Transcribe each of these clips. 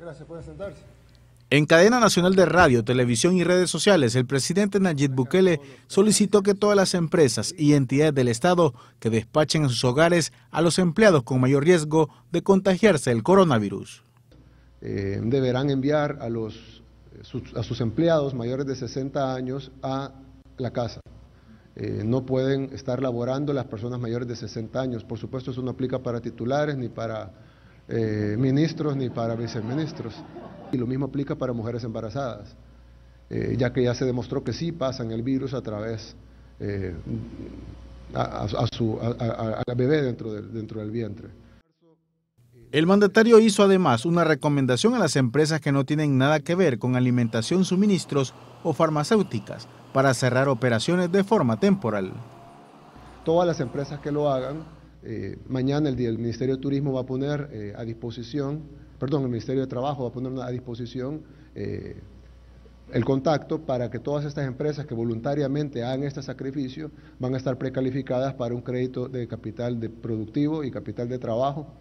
Gracias, pueden sentarse. En cadena nacional de radio, televisión y redes sociales, el presidente Nayib Bukele solicitó que todas las empresas y entidades del Estado que despachen a sus hogares a los empleados con mayor riesgo de contagiarse el coronavirus. Eh, deberán enviar a, los, a sus empleados mayores de 60 años a la casa. Eh, no pueden estar laborando las personas mayores de 60 años. Por supuesto, eso no aplica para titulares ni para eh, ministros ni para viceministros. Y lo mismo aplica para mujeres embarazadas, eh, ya que ya se demostró que sí pasan el virus a través eh, a, su, la bebé dentro del, dentro del vientre. El mandatario hizo además una recomendación a las empresas que no tienen nada que ver con alimentación, suministros o farmacéuticas para cerrar operaciones de forma temporal. Todas las empresas que lo hagan eh, mañana el, Ministerio de Turismo va a poner eh, a disposición, perdón, el Ministerio de Trabajo va a poner a disposición eh, el contacto para que todas estas empresas que voluntariamente hagan este sacrificio van a estar precalificadas para un crédito de capital de productivo y capital de trabajo.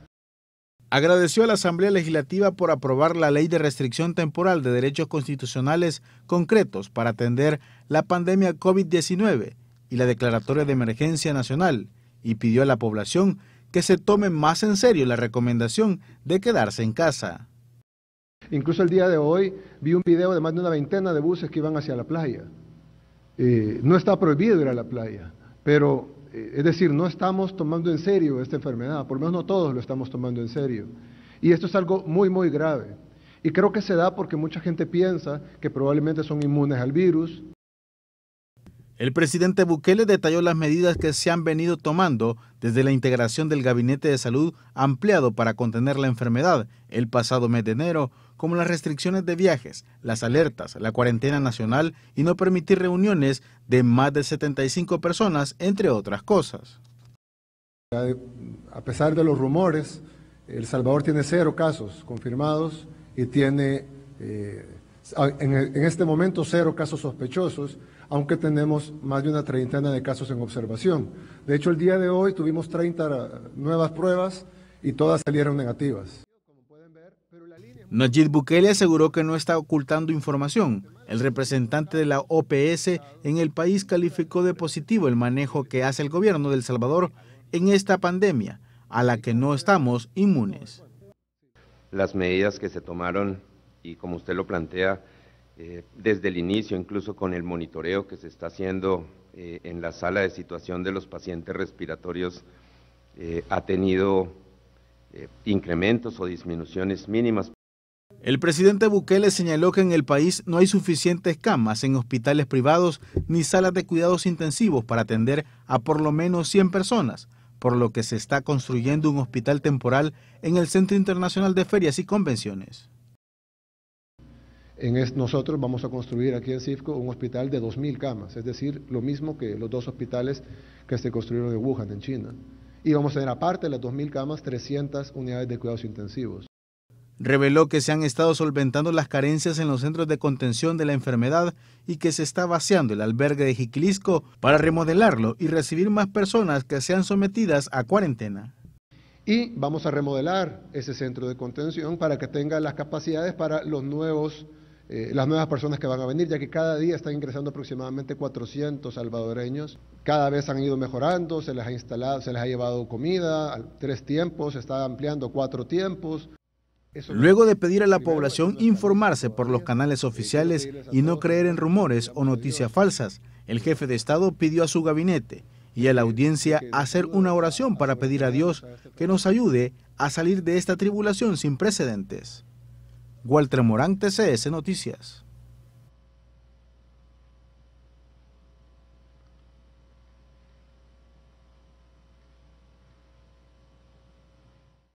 Agradeció a la Asamblea Legislativa por aprobar la ley de restricción temporal de derechos constitucionales concretos para atender la pandemia COVID-19 y la declaratoria de emergencia nacional y pidió a la población que se tome más en serio la recomendación de quedarse en casa. Incluso el día de hoy vi un video de más de una veintena de buses que iban hacia la playa. Eh, no está prohibido ir a la playa, pero eh, es decir, no estamos tomando en serio esta enfermedad, por lo menos no todos lo estamos tomando en serio. Y esto es algo muy, muy grave. Y creo que se da porque mucha gente piensa que probablemente son inmunes al virus, el presidente Bukele detalló las medidas que se han venido tomando desde la integración del Gabinete de Salud ampliado para contener la enfermedad el pasado mes de enero, como las restricciones de viajes, las alertas, la cuarentena nacional y no permitir reuniones de más de 75 personas, entre otras cosas. A pesar de los rumores, El Salvador tiene cero casos confirmados y tiene eh, en este momento cero casos sospechosos aunque tenemos más de una treintena de casos en observación. De hecho, el día de hoy tuvimos 30 nuevas pruebas y todas salieron negativas. Najid Bukele aseguró que no está ocultando información. El representante de la OPS en el país calificó de positivo el manejo que hace el gobierno de El Salvador en esta pandemia, a la que no estamos inmunes. Las medidas que se tomaron, y como usted lo plantea, eh, desde el inicio, incluso con el monitoreo que se está haciendo eh, en la sala de situación de los pacientes respiratorios, eh, ha tenido incrementos o disminuciones mínimas. El presidente Bukele señaló que en el país no hay suficientes camas en hospitales privados ni salas de cuidados intensivos para atender a por lo menos 100 personas, por lo que se está construyendo un hospital temporal en el Centro Internacional de Ferias y Convenciones nosotros vamos a construir aquí en CIFCO un hospital de 2.000 camas, es decir, lo mismo que los dos hospitales que se construyeron en Wuhan, en China. Y vamos a tener aparte de las 2.000 camas 300 unidades de cuidados intensivos. Reveló que se han estado solventando las carencias en los centros de contención de la enfermedad y que se está vaciando el albergue de Jiquilisco para remodelarlo y recibir más personas que sean sometidas a cuarentena y vamos a remodelar ese centro de contención para que tenga las capacidades para los nuevos eh, las nuevas personas que van a venir, ya que cada día están ingresando aproximadamente 400 salvadoreños. Cada vez han ido mejorando, se les ha instalado, se les ha llevado comida, tres tiempos, se está ampliando cuatro tiempos. Luego de pedir a la población informarse por los canales oficiales y no creer en rumores o noticias falsas, el jefe de Estado pidió a su gabinete y a la audiencia hacer una oración para pedir a Dios este que nos ayude a salir de esta tribulación sin precedentes. Walter Morán, TCS Noticias.